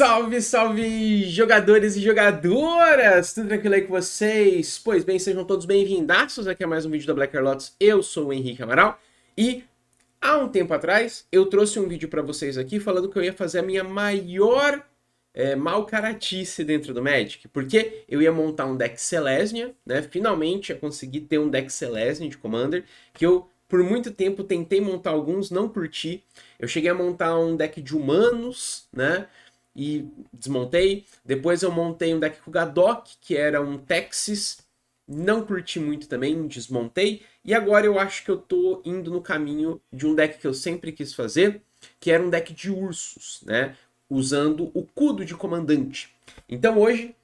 Salve, salve jogadores e jogadoras! Tudo tranquilo aí com vocês? Pois bem, sejam todos bem-vindaços aqui a mais um vídeo da Black Lotus. Eu sou o Henrique Amaral e há um tempo atrás eu trouxe um vídeo para vocês aqui falando que eu ia fazer a minha maior é, malcaratice dentro do Magic, porque eu ia montar um deck Selesnya, né? Finalmente eu consegui ter um deck Selesnya de Commander que eu por muito tempo tentei montar alguns, não curti. Eu cheguei a montar um deck de humanos, né? e desmontei. Depois eu montei um deck com Gadok, que era um Texas, não curti muito também, desmontei. E agora eu acho que eu tô indo no caminho de um deck que eu sempre quis fazer, que era um deck de ursos, né? Usando o Kudo de comandante. Então hoje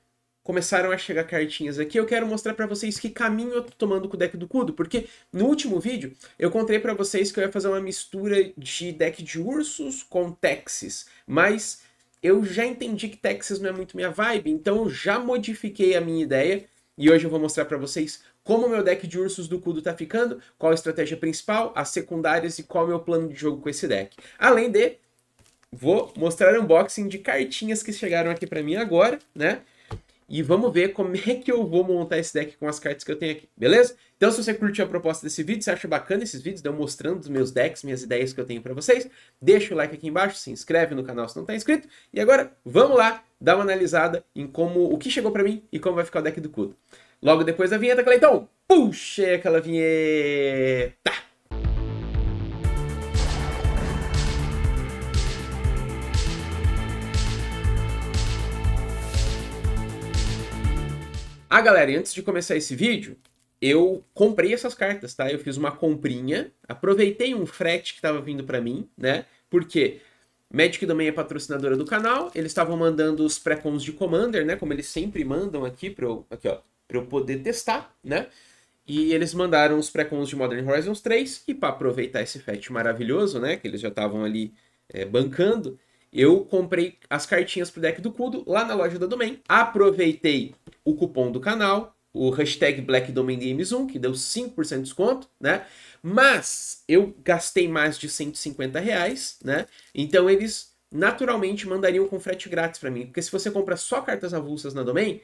começaram a chegar cartinhas aqui. Eu quero mostrar para vocês que caminho eu tô tomando com o deck do Kudo, porque no último vídeo eu contei para vocês que eu ia fazer uma mistura de deck de ursos com Texas, mas eu já entendi que Texas não é muito minha vibe, então eu já modifiquei a minha ideia e hoje eu vou mostrar para vocês como o meu deck de ursos do Kudo tá ficando, qual a estratégia principal, as secundárias e qual é o meu plano de jogo com esse deck. Além de, vou mostrar unboxing de cartinhas que chegaram aqui para mim agora, né? E vamos ver como é que eu vou montar esse deck com as cartas que eu tenho aqui, beleza? Então, se você curtiu a proposta desse vídeo, se acha bacana esses vídeos, eu mostrando os meus decks, minhas ideias que eu tenho para vocês, deixa o like aqui embaixo, se inscreve no canal se não está inscrito. E agora, vamos lá dar uma analisada em como o que chegou para mim e como vai ficar o deck do Kudo. Logo depois da vinheta, Cleitão, puxa aquela vinheta! Ah, galera, e antes de começar esse vídeo, eu comprei essas cartas, tá? Eu fiz uma comprinha, aproveitei um frete que estava vindo para mim, né? Porque Magic também é patrocinadora do canal, eles estavam mandando os pré-cons de Commander, né? Como eles sempre mandam aqui para eu, aqui, ó, pra eu poder testar, né? E eles mandaram os pré-cons de Modern Horizons 3, e para aproveitar esse frete maravilhoso, né? Que eles já estavam ali é, bancando, eu comprei as cartinhas pro deck do Kudo lá na loja da Domain. Aproveitei o cupom do canal, o hashtag Black Domain Games 1, que deu 5% de desconto, né? Mas eu gastei mais de 150 reais, né? Então eles naturalmente mandariam com frete grátis para mim. Porque se você compra só cartas avulsas na Domain,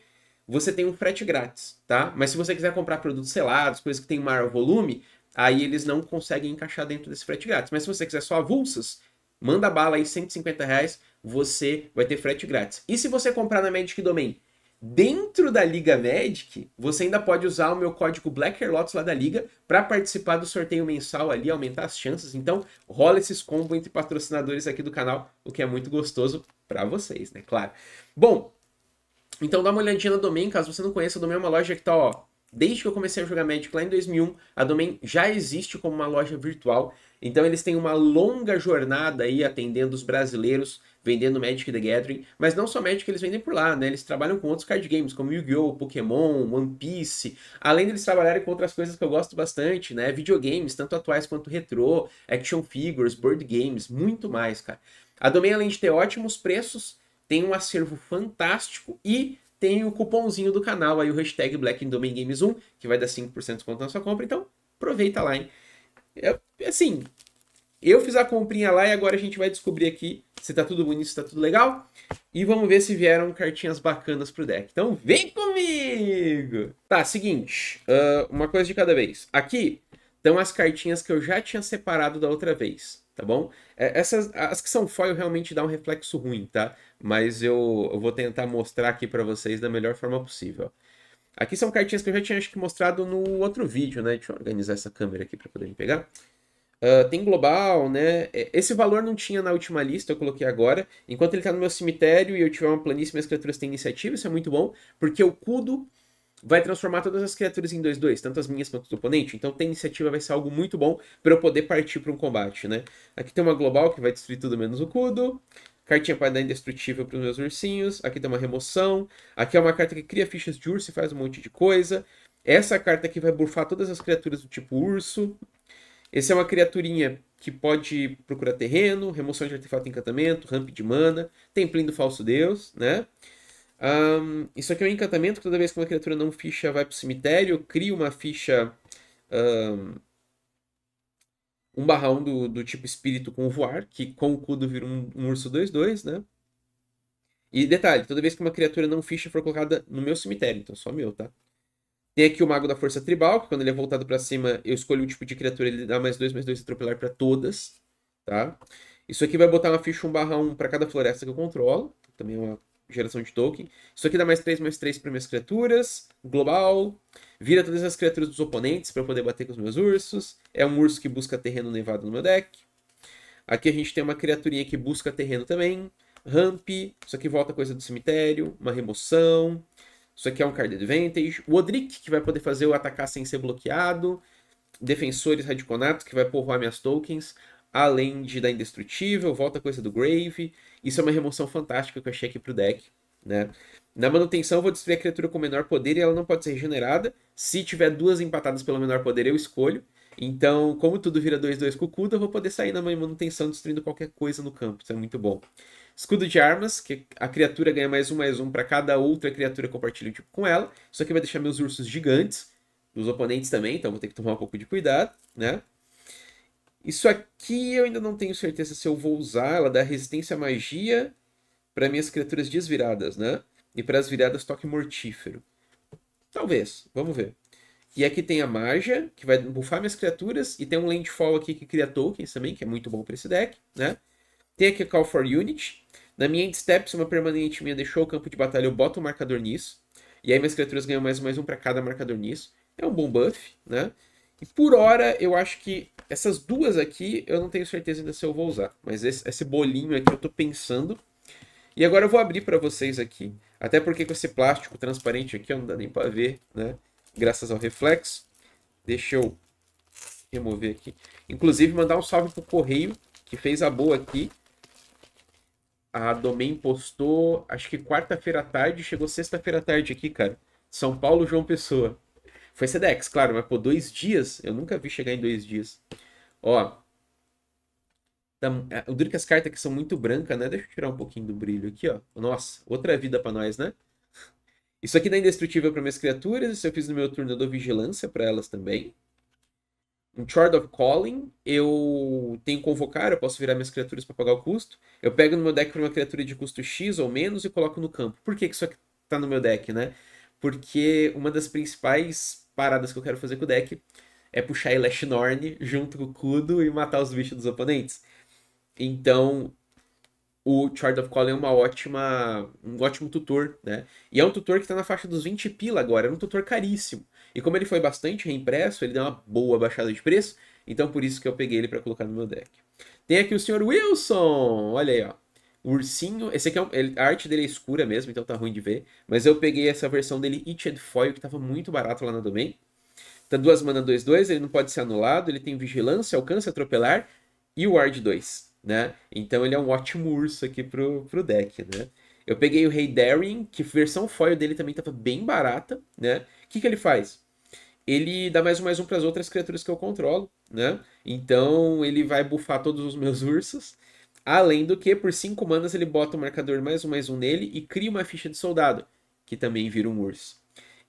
você tem um frete grátis, tá? Mas se você quiser comprar produtos selados, coisas que tem maior volume, aí eles não conseguem encaixar dentro desse frete grátis. Mas se você quiser só avulsas, manda bala aí 150 reais, você vai ter frete grátis. E se você comprar na Magic Domain Dentro da Liga Magic, você ainda pode usar o meu código Blackerlots lá da Liga para participar do sorteio mensal ali, aumentar as chances. Então, rola esses combos entre patrocinadores aqui do canal, o que é muito gostoso para vocês, né? Claro. Bom, então dá uma olhadinha na Domain, caso você não conheça, a Domain é uma loja que tá, ó, Desde que eu comecei a jogar Magic lá em 2001, a Domain já existe como uma loja virtual, então eles têm uma longa jornada aí atendendo os brasileiros, vendendo Magic the Gathering, mas não só Magic eles vendem por lá, né? Eles trabalham com outros card games, como Yu-Gi-Oh!, Pokémon, One Piece, além deles trabalharem com outras coisas que eu gosto bastante, né? Videogames, tanto atuais quanto retrô, action figures, board games, muito mais, cara. A Domain, além de ter ótimos preços, tem um acervo fantástico e tem o cupomzinho do canal, aí o hashtag Black Domain Games 1, que vai dar 5% de desconto na sua compra, então aproveita lá, hein? É, assim, eu fiz a comprinha lá e agora a gente vai descobrir aqui se tá tudo bonito, se tá tudo legal. E vamos ver se vieram cartinhas bacanas pro deck. Então vem comigo! Tá, seguinte, uh, uma coisa de cada vez. Aqui estão as cartinhas que eu já tinha separado da outra vez tá bom? É, essas, as que são foil realmente dá um reflexo ruim, tá? Mas eu, eu vou tentar mostrar aqui para vocês da melhor forma possível. Aqui são cartinhas que eu já tinha acho que mostrado no outro vídeo, né? Deixa eu organizar essa câmera aqui para poder me pegar. Uh, tem global, né? É, esse valor não tinha na última lista, eu coloquei agora. Enquanto ele está no meu cemitério e eu tiver uma planície, minhas criaturas têm iniciativa, isso é muito bom. Porque eu cudo vai transformar todas as criaturas em 2-2, tanto as minhas quanto do oponente. Então, ter iniciativa vai ser algo muito bom para eu poder partir para um combate, né? Aqui tem uma global que vai destruir tudo menos o Kudo. Cartinha para dar indestrutível para os meus ursinhos. Aqui tem uma remoção. Aqui é uma carta que cria fichas de urso e faz um monte de coisa. Essa carta aqui vai burfar todas as criaturas do tipo urso. Esse é uma criaturinha que pode procurar terreno, remoção de artefato encantamento, ramp de mana, templinho do falso deus, né? Um, isso aqui é um encantamento que toda vez que uma criatura não ficha vai pro cemitério, cria uma ficha um, 1 do, do tipo espírito com voar, que com o cudo vira um, um urso 2-2, né? E detalhe, toda vez que uma criatura não ficha for colocada no meu cemitério, então só meu, tá? Tem aqui o Mago da Força Tribal, que quando ele é voltado para cima, eu escolho um tipo de criatura, ele dá mais dois, mais dois atropelar para todas, tá? Isso aqui vai botar uma ficha 1 barra 1 para cada floresta que eu controlo. Também é uma geração de token. Isso aqui dá mais 3, mais 3 para minhas criaturas. Global. Vira todas as criaturas dos oponentes para eu poder bater com os meus ursos. É um urso que busca terreno nevado no meu deck. Aqui a gente tem uma criaturinha que busca terreno também. Ramp. Isso aqui volta coisa do cemitério. Uma remoção. Isso aqui é um card advantage. O Odric, que vai poder fazer eu atacar sem ser bloqueado. Defensores Radiconatos, que vai porroar minhas tokens. Além de da indestrutível, volta coisa do Grave. Isso é uma remoção fantástica que eu achei aqui pro deck, né? Na manutenção eu vou destruir a criatura com menor poder e ela não pode ser regenerada. Se tiver duas empatadas pelo menor poder, eu escolho. Então, como tudo vira 2-2 cucuda, eu vou poder sair na manutenção destruindo qualquer coisa no campo. Isso é muito bom. Escudo de armas, que a criatura ganha mais um, mais um para cada outra criatura que compartilha o tipo com ela. Isso aqui vai deixar meus ursos gigantes, dos oponentes também, então vou ter que tomar um pouco de cuidado, né? Isso aqui eu ainda não tenho certeza se eu vou usar. Ela dá resistência à magia para minhas criaturas desviradas, né? E para as viradas toque mortífero. Talvez, vamos ver. E aqui tem a magia que vai buffar minhas criaturas. E tem um Landfall aqui que cria tokens também, que é muito bom para esse deck, né? Tem aqui a Call for Unit. Na minha End Steps, uma permanente minha deixou o campo de batalha, eu boto um marcador nisso. E aí minhas criaturas ganham mais, mais um para cada marcador nisso. É um bom buff, né? E por hora, eu acho que essas duas aqui eu não tenho certeza ainda se eu vou usar, mas esse, esse bolinho aqui eu estou pensando. E agora eu vou abrir para vocês aqui, até porque com esse plástico transparente aqui não dá nem para ver, né? Graças ao reflexo. Deixa eu remover aqui. Inclusive mandar um salve pro correio que fez a boa aqui. A Domain postou, acho que quarta-feira à tarde, chegou sexta-feira à tarde aqui, cara. São Paulo, João Pessoa. Foi Sedex, claro, mas pô, dois dias? Eu nunca vi chegar em dois dias. Ó. É, o duro que as cartas que são muito brancas, né? Deixa eu tirar um pouquinho do brilho aqui, ó. Nossa, outra vida para nós, né? Isso aqui dá indestrutível para minhas criaturas. Isso eu fiz no meu turno, eu dou vigilância para elas também. Um Chord of Calling, eu tenho convocar, eu posso virar minhas criaturas para pagar o custo. Eu pego no meu deck uma criatura de custo X ou menos e coloco no campo. Por que, que isso aqui tá no meu deck, né? Porque uma das principais paradas que eu quero fazer com o deck é puxar Elesh Norn junto com o Kudo e matar os bichos dos oponentes. Então, o Chard of Calling é uma ótima, um ótimo tutor, né? E é um tutor que está na faixa dos 20 pila agora, é um tutor caríssimo. E como ele foi bastante reimpresso, ele deu uma boa baixada de preço, então por isso que eu peguei ele para colocar no meu deck. Tem aqui o senhor Wilson, olha aí, ó ursinho, esse aqui é um, ele, a arte dele é escura mesmo, então tá ruim de ver. Mas eu peguei essa versão dele Itched Foil, que tava muito barato lá na Domain. Tá duas mana 2-2, ele não pode ser anulado, ele tem vigilância, alcance, atropelar e o Ward 2, né? Então ele é um ótimo urso aqui pro, pro deck, né? Eu peguei o Rei hey Daring, que versão foil dele também tava bem barata, né? O que, que ele faz? Ele dá mais um mais um para as outras criaturas que eu controlo, né? Então ele vai bufar todos os meus ursos Além do que, por 5 manas, ele bota o marcador mais um mais um nele e cria uma ficha de soldado, que também vira um urso.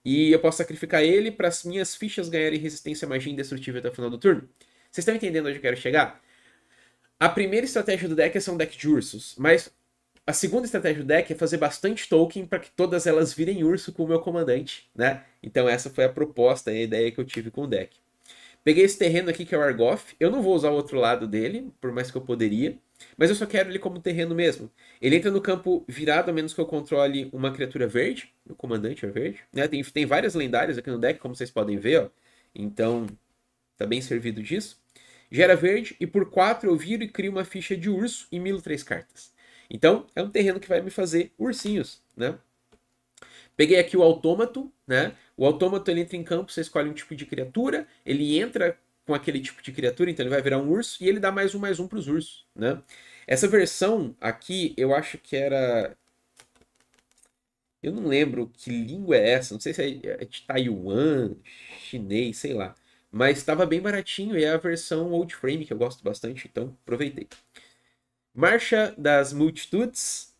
E eu posso sacrificar ele para as minhas fichas ganharem resistência, magia indestrutível até o final do turno. Vocês estão entendendo onde eu quero chegar? A primeira estratégia do deck é ser um deck de ursos, mas a segunda estratégia do deck é fazer bastante token para que todas elas virem urso com o meu comandante, né? Então essa foi a proposta, a ideia que eu tive com o deck. Peguei esse terreno aqui que é o Argoff. Eu não vou usar o outro lado dele, por mais que eu poderia. Mas eu só quero ele como terreno mesmo. Ele entra no campo virado, a menos que eu controle uma criatura verde. O comandante é verde. Né? Tem, tem várias lendárias aqui no deck, como vocês podem ver. Ó. Então, tá bem servido disso. Gera verde e por 4 eu viro e crio uma ficha de urso e milo 3 cartas. Então, é um terreno que vai me fazer ursinhos, né? Peguei aqui o autômato, né? O autômato ele entra em campo, você escolhe um tipo de criatura, ele entra com aquele tipo de criatura, então ele vai virar um urso, e ele dá mais um, mais um pros ursos, né? Essa versão aqui, eu acho que era... Eu não lembro que língua é essa, não sei se é, é de Taiwan, chinês, sei lá. Mas estava bem baratinho e é a versão old frame que eu gosto bastante, então aproveitei. Marcha das Multitudes,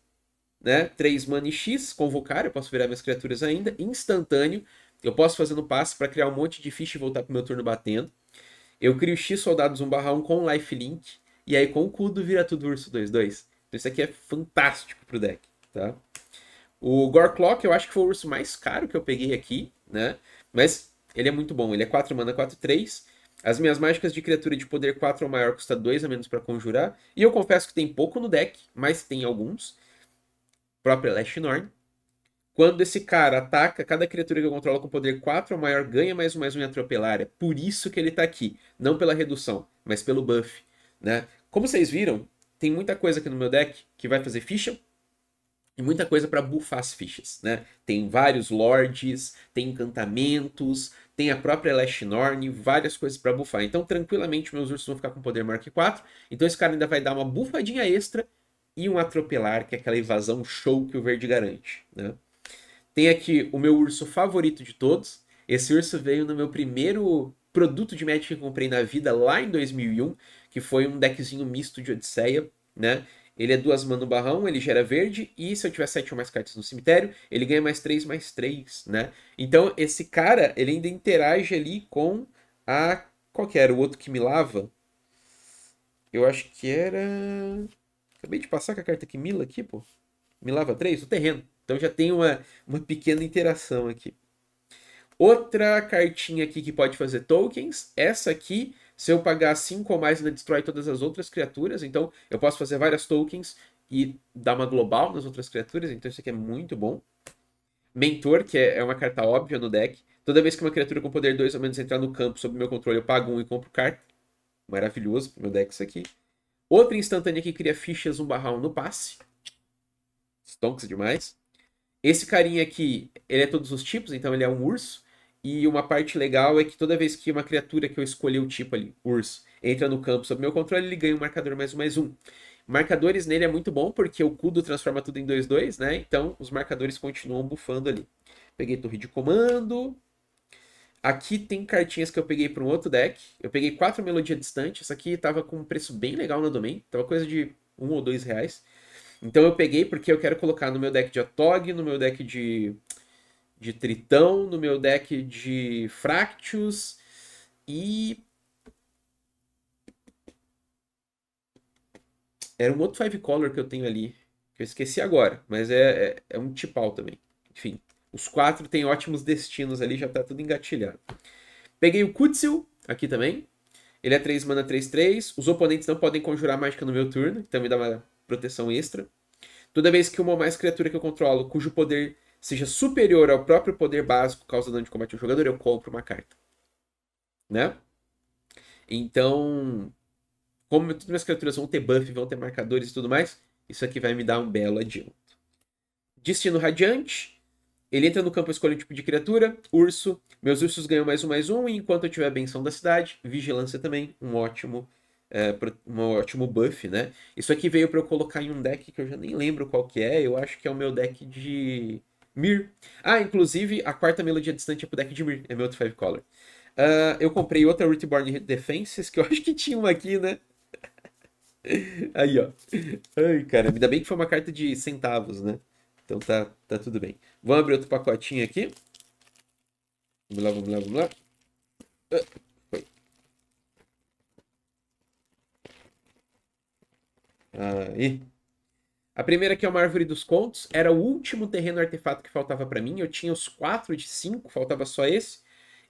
né? 3 mana e X, convocar, eu posso virar minhas criaturas ainda, instantâneo. Eu posso fazer no passe para criar um monte de ficha e voltar pro meu turno batendo. Eu crio X soldados 1 barra 1 com lifelink. E aí com o Kudo vira tudo urso 2-2. Então isso aqui é fantástico pro deck, tá? O Gore Clock eu acho que foi o urso mais caro que eu peguei aqui, né? Mas ele é muito bom. Ele é 4 mana, 4, 3. As minhas mágicas de criatura de poder 4 ou maior custa 2 a menos para conjurar. E eu confesso que tem pouco no deck, mas tem alguns. Própria Lash Norn, quando esse cara ataca, cada criatura que eu controlo com poder 4 ou maior ganha mais um mais um em atropelar. É por isso que ele tá aqui. Não pela redução, mas pelo buff. Né? Como vocês viram, tem muita coisa aqui no meu deck que vai fazer ficha, e muita coisa para buffar as fichas, né? Tem vários lords, tem encantamentos, tem a própria Lash Norn, várias coisas para buffar. Então, tranquilamente, meus ursos vão ficar com poder maior que 4. Então, esse cara ainda vai dar uma bufadinha extra e um atropelar, que é aquela evasão show que o verde garante, né? Tem aqui o meu urso favorito de todos. Esse urso veio no meu primeiro produto de Magic que comprei na vida lá em 2001, que foi um deckzinho misto de Odisseia, né? Ele é duas mana no barrão, ele gera verde, e se eu tiver sete ou mais cartas no cemitério, ele ganha mais três, mais três, né? Então, esse cara, ele ainda interage ali com a... Qual que era o outro que me lava? Eu acho que era... Acabei de passar com a carta que mila aqui, pô. Me lava três, o terreno. Então já tem uma, uma pequena interação aqui. Outra cartinha aqui que pode fazer tokens. Essa aqui, se eu pagar 5 ou mais, ela destrói todas as outras criaturas. Então eu posso fazer várias tokens e dar uma global nas outras criaturas. Então isso aqui é muito bom. Mentor, que é, é uma carta óbvia no deck. Toda vez que uma criatura com poder 2 ou menos entrar no campo sob meu controle, eu pago um e compro carta. Maravilhoso pro meu deck isso aqui. Outra instantânea que cria fichas 1/1 no passe. Stonks demais. Esse carinha aqui, ele é todos os tipos, então ele é um urso. E uma parte legal é que toda vez que uma criatura que eu escolhi o tipo ali, urso, entra no campo sob meu controle, ele ganha um marcador mais um mais um. Marcadores nele é muito bom, porque o Kudo transforma tudo em 2-2, né? Então os marcadores continuam bufando ali. Peguei torre de comando. Aqui tem cartinhas que eu peguei para um outro deck. Eu peguei quatro melodias distantes. Essa aqui tava com um preço bem legal na Domain. Tava coisa de um ou dois reais. Então eu peguei porque eu quero colocar no meu deck de Atog, no meu deck de, de Tritão, no meu deck de Fractius e. Era um outro Five Color que eu tenho ali, que eu esqueci agora, mas é, é, é um tipal também. Enfim, os quatro têm ótimos destinos ali, já tá tudo engatilhado. Peguei o Kutsil aqui também. Ele é 3 mana 3-3. Os oponentes não podem conjurar mágica no meu turno, então me dá uma proteção extra. Toda vez que uma ou mais criatura que eu controlo, cujo poder seja superior ao próprio poder básico, causa dano de combate ao jogador, eu compro uma carta. Né? Então, como todas as minhas criaturas vão ter buff, vão ter marcadores e tudo mais, isso aqui vai me dar um belo adianto. Destino Radiante. Ele entra no campo, escolhe o tipo de criatura. Urso. Meus ursos ganham mais um, mais um. E enquanto eu tiver a benção da cidade, vigilância também. Um ótimo é, um ótimo buff, né? Isso aqui veio para eu colocar em um deck que eu já nem lembro qual que é, eu acho que é o meu deck de Mir. Ah, inclusive, a quarta melodia distante é pro deck de Mir, é meu outro Five Color. Uh, eu comprei outra Rootborn Defenses, que eu acho que tinha uma aqui, né? Aí, ó. Ai, cara, ainda bem que foi uma carta de centavos, né? Então tá, tá tudo bem. Vamos abrir outro pacotinho aqui. Vamos lá, vamos lá, vamos lá. Ah. Aí. Ah, A primeira, que é uma árvore dos contos, era o último terreno artefato que faltava para mim. Eu tinha os quatro de cinco, faltava só esse.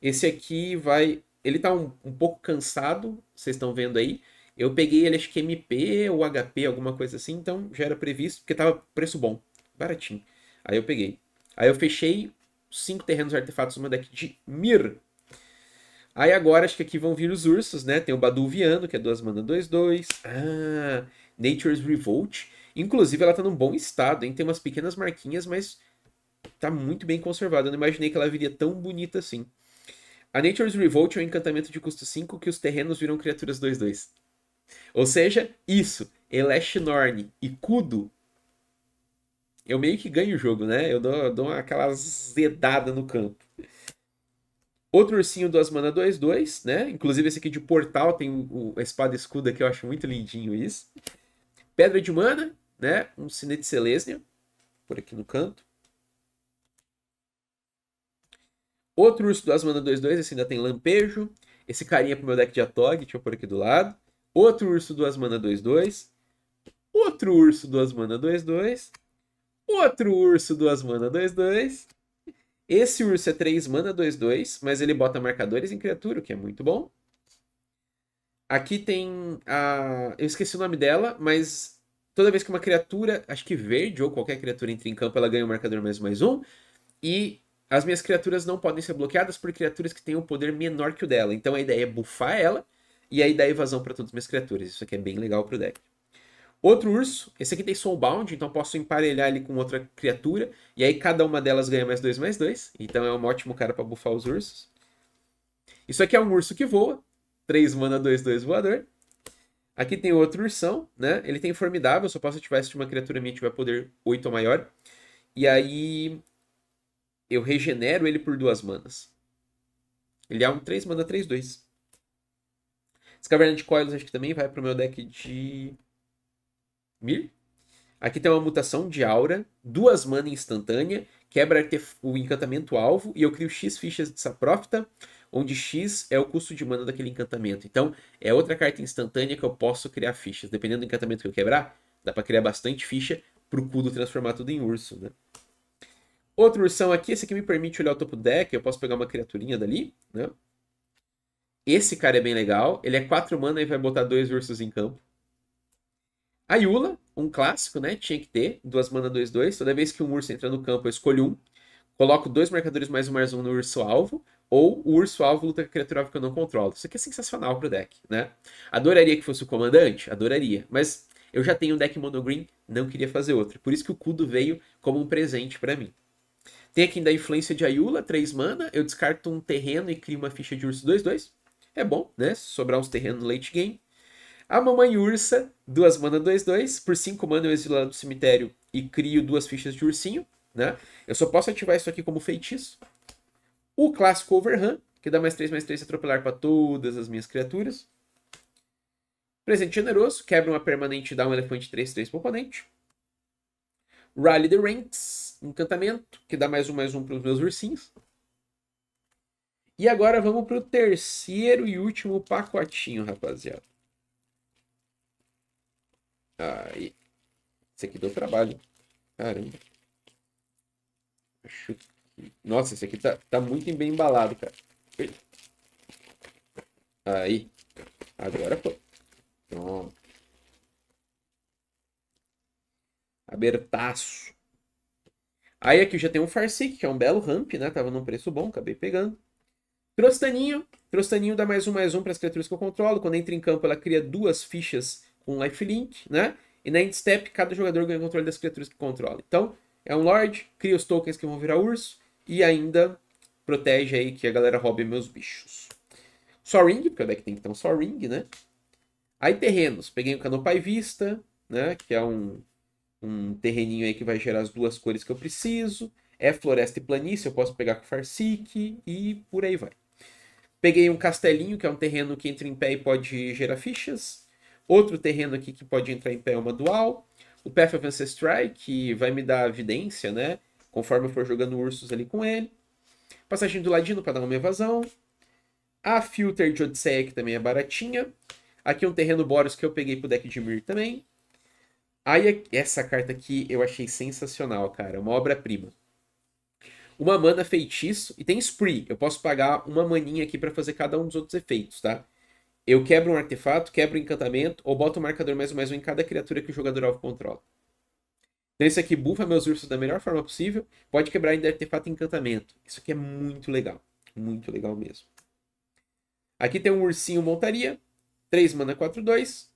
Esse aqui vai. Ele tá um, um pouco cansado, vocês estão vendo aí. Eu peguei ele, acho que MP ou HP, alguma coisa assim, então já era previsto, porque tava preço bom, baratinho. Aí eu peguei. Aí eu fechei cinco terrenos artefatos uma deck de Mir. Aí agora acho que aqui vão vir os ursos, né? Tem o Baduviano, que é duas mana 2-2. Ah, Nature's Revolt. Inclusive, ela tá num bom estado, hein? Tem umas pequenas marquinhas, mas tá muito bem conservada. Eu não imaginei que ela viria tão bonita assim. A Nature's Revolt é um encantamento de custo 5 que os terrenos viram criaturas 2-2. Ou seja, isso, Elash Norn e Kudo, eu meio que ganho o jogo, né? Eu dou, dou aquela zedada no campo. Outro ursinho do Asmana 2-2, né? Inclusive esse aqui de portal tem o, o espada escuda que eu acho muito lindinho isso. Pedra de mana, né? Um Cine de Selesnia, por aqui no canto. Outro Urso do Asmana 2-2, esse ainda tem Lampejo. Esse carinha pro meu deck de Atog, deixa eu pôr aqui do lado. Outro Urso do Asmana 2-2. Outro Urso do Asmana 2-2. Outro Urso do Asmana 2-2. Esse urso é 3 mana 2-2, mas ele bota marcadores em criatura, o que é muito bom. Aqui tem a. Eu esqueci o nome dela, mas toda vez que uma criatura, acho que verde ou qualquer criatura entra em campo, ela ganha o um marcador mais mais um. E as minhas criaturas não podem ser bloqueadas por criaturas que têm um poder menor que o dela. Então a ideia é buffar ela e aí dá evasão para todas as minhas criaturas. Isso aqui é bem legal pro deck. Outro urso, esse aqui tem Soulbound, então posso emparelhar ele com outra criatura. E aí cada uma delas ganha mais dois, mais dois. Então é um ótimo cara para bufar os ursos. Isso aqui é um urso que voa. 3 mana 2, 2 voador. Aqui tem outro ursão, né? Ele tem formidável, só posso ativar se de uma criatura minha tiver poder 8 ou maior. E aí eu regenero ele por duas manas. Ele é um 3 mana 3, 2. Esse Caverna de Coils acho que também vai pro meu deck de... Mir? Aqui tem uma mutação de aura, duas mana instantânea, quebra o encantamento alvo e eu crio X fichas de saprófita onde X é o custo de mana daquele encantamento. Então, é outra carta instantânea que eu posso criar fichas. Dependendo do encantamento que eu quebrar, dá para criar bastante ficha pro Kudo transformar tudo em urso, né? Outro ursão aqui, esse aqui me permite olhar o topo do deck, eu posso pegar uma criaturinha dali, né? Esse cara é bem legal, ele é 4 mana e vai botar dois ursos em campo. A Yula, um clássico, né? Tinha que ter, duas mana, 2, 2. Toda vez que um urso entra no campo, eu escolho um. Coloco dois marcadores mais um mais um no urso alvo ou o urso alvo luta com a criatura alvo que eu não controlo. Isso aqui é sensacional pro deck, né? Adoraria que fosse o comandante? Adoraria. Mas eu já tenho um deck monogreen, não queria fazer outro. Por isso que o Kudo veio como um presente para mim. Tem aqui ainda a influência de Ayula, 3 mana. Eu descarto um terreno e crio uma ficha de urso 2-2. É bom, né? Se sobrar uns terrenos no late game. A Mamãe Ursa, 2 mana 2-2. Por 5 mana eu exilo ela do cemitério e crio duas fichas de ursinho. Né? Eu só posso ativar isso aqui como feitiço. O clássico Overrun que dá mais 3, mais 3 atropelar para todas as minhas criaturas. Presente generoso, quebra uma permanente e dá um elefante 3, 3 para o oponente. Rally the Ranks, encantamento, que dá mais um, mais um para os meus ursinhos. E agora vamos para o terceiro e último pacotinho, rapaziada. Aí. Esse aqui deu trabalho. Caramba. Acho que nossa, esse aqui tá, tá muito bem embalado, cara. Aí. Agora foi. Pronto. Abertaço. Aí aqui já tem um Farsic, que é um belo ramp, né? Tava num preço bom, acabei pegando. Trostaninho. Trostaninho dá mais um, mais um para as criaturas que eu controlo. Quando entra em campo, ela cria duas fichas com lifelink, né? E na end step, cada jogador ganha o controle das criaturas que controla. Então, é um lord cria os tokens que vão virar urso. E ainda protege aí que a galera roube meus bichos. Só ring, porque o deck é tem que ter um só ring, né? Aí terrenos. Peguei o Canopai Vista, né? Que é um, um terreninho aí que vai gerar as duas cores que eu preciso. É floresta e planície, eu posso pegar com Farsic e por aí vai. Peguei um castelinho, que é um terreno que entra em pé e pode gerar fichas. Outro terreno aqui que pode entrar em pé é uma dual. O Path of Ancestry, que vai me dar evidência, né? conforme eu for jogando ursos ali com ele. Passagem do Ladino para dar uma evasão. A Filter de Odisseia, que também é baratinha. Aqui é um terreno Boros que eu peguei pro deck de Mir também. Aí é, essa carta aqui eu achei sensacional, cara. Uma obra-prima. Uma mana feitiço e tem Spree. Eu posso pagar uma maninha aqui para fazer cada um dos outros efeitos, tá? Eu quebro um artefato, quebro um encantamento ou boto um marcador mais ou mais um em cada criatura que o jogador alvo controla. Então isso aqui bufa meus ursos da melhor forma possível. Pode quebrar ainda artefato encantamento. Isso aqui é muito legal. Muito legal mesmo. Aqui tem um ursinho montaria. 3 mana 4, 2.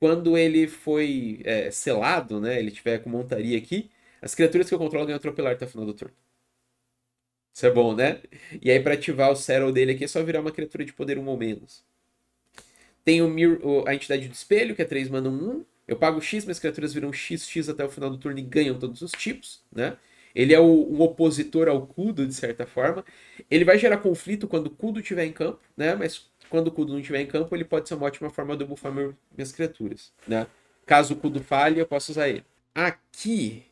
Quando ele foi é, selado, né? Ele tiver com montaria aqui. As criaturas que eu controlo ganham atropelar até o final do turno. Isso é bom, né? E aí para ativar o Serol dele aqui é só virar uma criatura de poder 1 ou menos. Tem o, Mir a entidade do espelho, que é 3 mana 1. Eu pago X, minhas criaturas viram XX até o final do turno e ganham todos os tipos, né? Ele é o, um opositor ao Kudo, de certa forma. Ele vai gerar conflito quando o Kudo estiver em campo, né? Mas quando o Kudo não estiver em campo, ele pode ser uma ótima forma de eu buffar meu, minhas criaturas, né? Caso o Kudo falhe, eu posso usar ele. Aqui,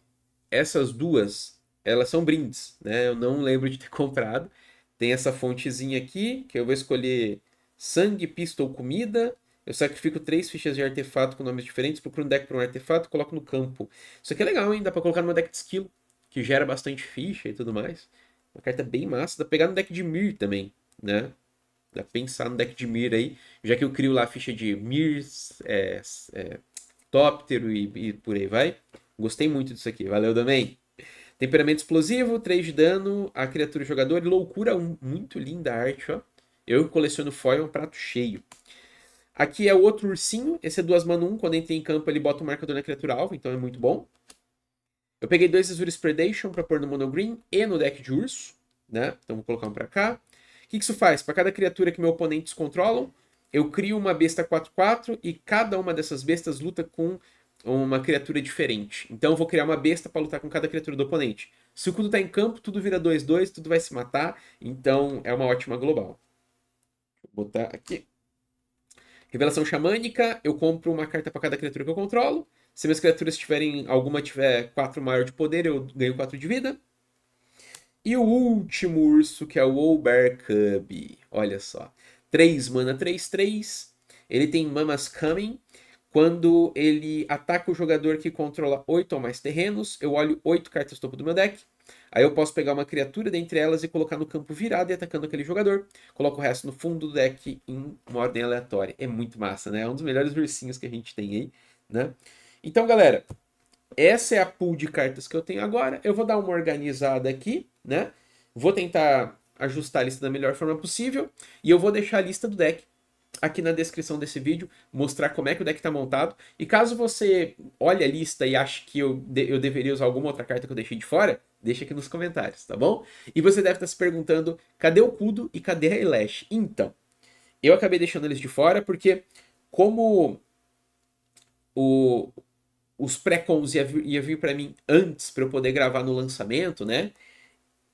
essas duas, elas são brindes, né? Eu não lembro de ter comprado. Tem essa fontezinha aqui, que eu vou escolher sangue, pistol, comida. Eu sacrifico três fichas de artefato com nomes diferentes, procuro um deck para um artefato, coloco no campo. Isso aqui é legal, hein? Dá pra colocar numa deck de skill, que gera bastante ficha e tudo mais. Uma carta bem massa. Dá pra pegar no deck de Mir também, né? Dá pra pensar no deck de Mir aí, já que eu crio lá a ficha de Mir, é, é, Tóptero e, e por aí vai. Gostei muito disso aqui, valeu também. Temperamento explosivo, 3 de dano, a criatura jogador, loucura, um, muito linda a arte, ó. Eu coleciono foil, é um prato cheio. Aqui é outro ursinho. Esse é duas mana 1. Um. Quando entra em campo, ele bota o um marcador na criatura alvo, então é muito bom. Eu peguei dois Azures Predation para pôr no Mono Green e no deck de urso. Né? Então vou colocar um para cá. O que, que isso faz? Para cada criatura que meus oponentes controlam, eu crio uma besta 4-4 e cada uma dessas bestas luta com uma criatura diferente. Então eu vou criar uma besta para lutar com cada criatura do oponente. Se o Kudo tá em campo, tudo vira 2-2, tudo vai se matar. Então é uma ótima global. Vou botar aqui. Revelação xamânica, eu compro uma carta para cada criatura que eu controlo. Se minhas criaturas tiverem alguma tiver 4 maior de poder, eu ganho 4 de vida. E o último urso, que é o Ober Cub. Olha só. 3 mana 3, 3. Ele tem Mamas Coming. Quando ele ataca o jogador que controla 8 ou mais terrenos, eu olho 8 cartas topo do meu deck. Aí eu posso pegar uma criatura dentre elas e colocar no campo virado e atacando aquele jogador. Coloco o resto no fundo do deck em uma ordem aleatória. É muito massa, né? É um dos melhores ursinhos que a gente tem aí, né? Então, galera, essa é a pool de cartas que eu tenho agora. Eu vou dar uma organizada aqui, né? Vou tentar ajustar a lista da melhor forma possível. E eu vou deixar a lista do deck aqui na descrição desse vídeo, mostrar como é que o deck está montado. E caso você olhe a lista e ache que eu, de, eu deveria usar alguma outra carta que eu deixei de fora, deixa aqui nos comentários, tá bom? E você deve estar tá se perguntando, cadê o Kudo e cadê a elash Então, eu acabei deixando eles de fora porque como o, os pré-cons ia, ia vir para mim antes para eu poder gravar no lançamento, né?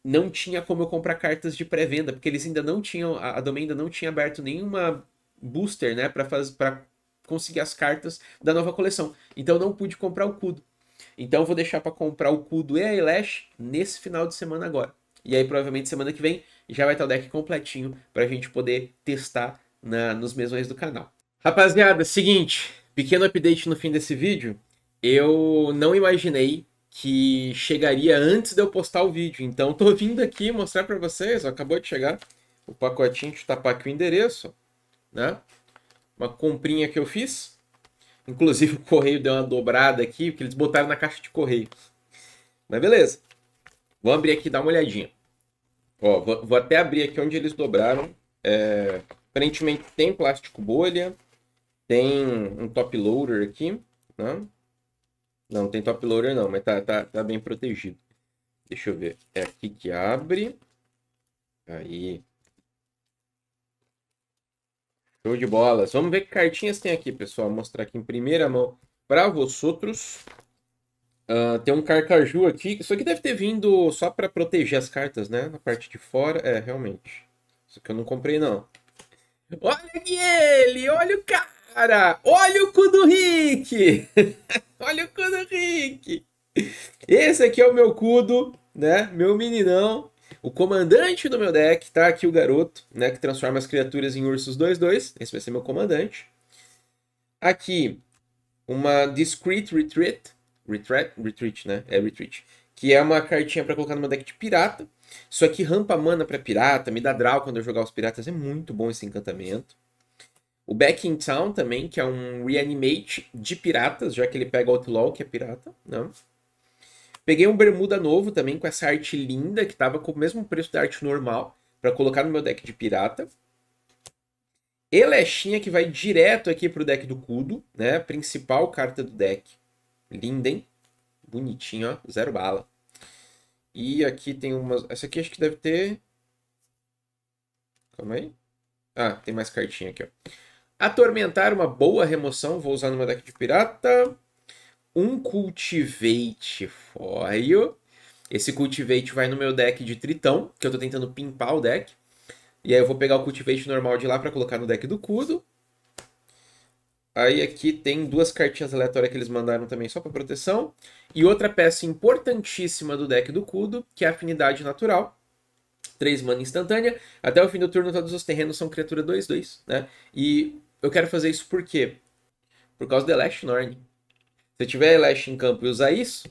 Não tinha como eu comprar cartas de pré-venda, porque eles ainda não tinham, a, a Domain ainda não tinha aberto nenhuma booster, né, para fazer para conseguir as cartas da nova coleção. Então não pude comprar o Kudo. Então vou deixar para comprar o Kudo e a Elash nesse final de semana agora. E aí provavelmente semana que vem já vai estar o deck completinho para a gente poder testar na, nos mesões do canal. Rapaziada, seguinte, pequeno update no fim desse vídeo. Eu não imaginei que chegaria antes de eu postar o vídeo. Então tô vindo aqui mostrar para vocês, ó, acabou de chegar o pacotinho, de tapar aqui o endereço né? Uma comprinha que eu fiz. Inclusive o correio deu uma dobrada aqui, porque eles botaram na caixa de correio. Mas beleza. Vou abrir aqui e dar uma olhadinha. Ó, vou, vou, até abrir aqui onde eles dobraram. É, aparentemente tem plástico bolha, tem um top loader aqui, né? Não, tem top loader não, mas tá, tá, tá bem protegido. Deixa eu ver. É aqui que abre. Aí. Show de bolas. Vamos ver que cartinhas tem aqui, pessoal. Vou mostrar aqui em primeira mão para vocês. Uh, ah, tem um carcaju aqui. Isso aqui deve ter vindo só para proteger as cartas, né? Na parte de fora. É, realmente. Isso aqui eu não comprei, não. Olha ele! Olha o cara! Olha o cu do Rick! olha o cu do Rick! Esse aqui é o meu cudo, né? Meu meninão o comandante do meu deck, tá aqui o garoto, né, que transforma as criaturas em ursos 2-2. Esse vai ser meu comandante. Aqui, uma Discreet Retreat. Retreat? Retreat, né? É Retreat. Que é uma cartinha para colocar no meu deck de pirata. Isso aqui rampa mana para pirata, me dá draw quando eu jogar os piratas. É muito bom esse encantamento. O Back in Town também, que é um reanimate de piratas, já que ele pega Outlaw, que é pirata, né? Peguei um bermuda novo também com essa arte linda, que tava com o mesmo preço da arte normal, para colocar no meu deck de pirata. E que vai direto aqui pro deck do Kudo, né? Principal carta do deck. Linda, hein? Bonitinho, ó. Zero bala. E aqui tem umas... Essa aqui acho que deve ter... Calma aí. Ah, tem mais cartinha aqui, ó. Atormentar, uma boa remoção. Vou usar no meu deck de pirata um Cultivate for Esse Cultivate vai no meu deck de Tritão, que eu tô tentando pimpar o deck. E aí eu vou pegar o Cultivate normal de lá para colocar no deck do Kudo. Aí aqui tem duas cartinhas aleatórias que eles mandaram também só para proteção. E outra peça importantíssima do deck do Kudo, que é a afinidade natural. 3 mana instantânea. Até o fim do turno, todos os terrenos são criatura 2-2, né? E eu quero fazer isso por quê? Por causa do Elect Norn. Se eu tiver Elash em campo e usar isso,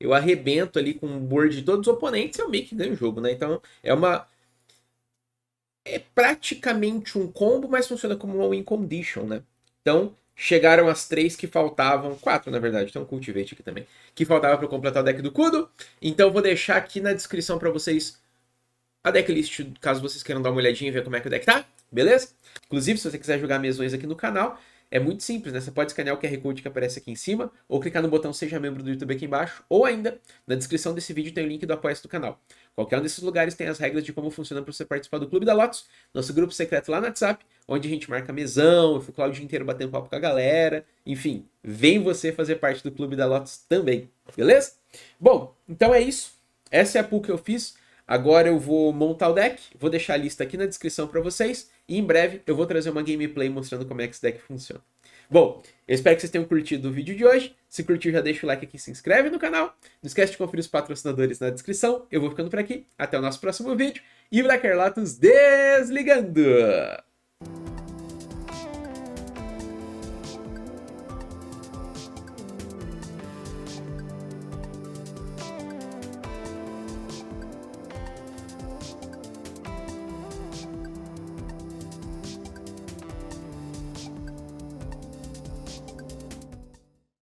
eu arrebento ali com o board de todos os oponentes e eu meio que ganho o jogo, né? Então é uma. É praticamente um combo, mas funciona como uma win condition, né? Então chegaram as três que faltavam. Quatro, na verdade, tem um Cultivate aqui também. Que faltava para completar o deck do Kudo. Então vou deixar aqui na descrição para vocês a decklist, caso vocês queiram dar uma olhadinha e ver como é que o deck tá, beleza? Inclusive, se você quiser jogar mesões aqui no canal, é muito simples, né? Você pode escanear o QR Code que aparece aqui em cima, ou clicar no botão Seja Membro do YouTube aqui embaixo, ou ainda, na descrição desse vídeo tem o link do apoia do canal. Qualquer um desses lugares tem as regras de como funciona para você participar do Clube da Lotus, nosso grupo secreto lá no WhatsApp, onde a gente marca mesão, eu fico lá o dia inteiro batendo papo com a galera. Enfim, vem você fazer parte do Clube da Lotus também, beleza? Bom, então é isso. Essa é a pool que eu fiz. Agora eu vou montar o deck, vou deixar a lista aqui na descrição para vocês. E em breve eu vou trazer uma gameplay mostrando como é que esse deck funciona. Bom, eu espero que vocês tenham curtido o vídeo de hoje. Se curtiu, já deixa o like aqui e se inscreve no canal. Não esquece de conferir os patrocinadores na descrição. Eu vou ficando por aqui. Até o nosso próximo vídeo. E Black Arlatos desligando!